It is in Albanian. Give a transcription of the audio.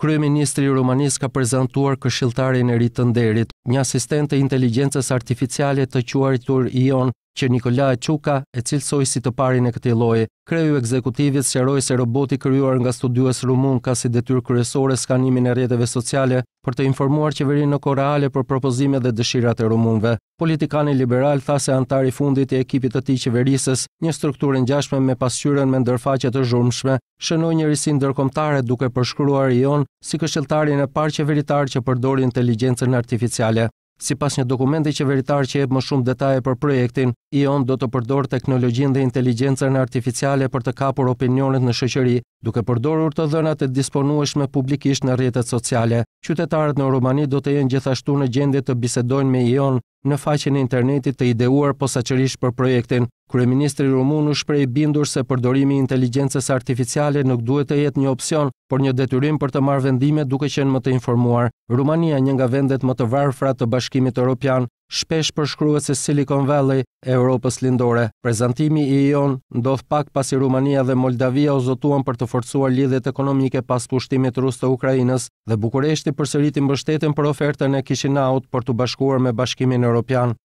Kryeministri i Rumanis ka prezantuar këshilltarin e ri të nderit, një asistente inteligjencës artificiale të quajtur Ion, që Nikolaj Quka, e cilësoj si të parin e këti loje, kreju ekzekutivit sjeroj se roboti kryuar nga studiues rumun ka si detyr kryesore skanimin e rjetëve sociale për të informuar qeverin në koreale për propozime dhe dëshirat e rumunve. Politikani liberal tha se antari fundit e ekipit të ti qeverises, një strukturën gjashme me pasqyren me ndërfaqet të zhurmshme, shënoj një risin dërkomtare duke përshkruar i on si këshiltarin e par qeveritar që përdori inteligencën artificiale. Si pas një dokumenti qeveritar që ebë më shumë detaje për projektin, ION do të përdor teknologjin dhe inteligencën artificiale për të kapur opinionet në shëqëri, duke përdorur të dhënat e disponueshme publikisht në rjetet sociale. Qytetarët në Rumani do të jenë gjithashtu në gjendje të bisedojnë me ION në faqin internetit të ideuar qërish për projektin. Kryeministri Rumun u shprej bindur se përdorimi i inteligjencës artificiale nuk duhet të jetë një opsion, por një detyrim për të marrë vendime duke qenë më të informuar. Rumania, një nga vendet më të varfra të Bashkimit Evropian, shpesh përshkruhet si Silicon Valley e Europës lindore. Prezantimi i ion ndodh pak pasi Rumania dhe Moldavia u zotuan për të forcuar lidhjet ekonomike pas pushtimit rus të Ukrainës dhe Bukureshti përsëriti mbështetjen për ofertën e Kishinaut për të bashkuar me Bashkimin Evropian.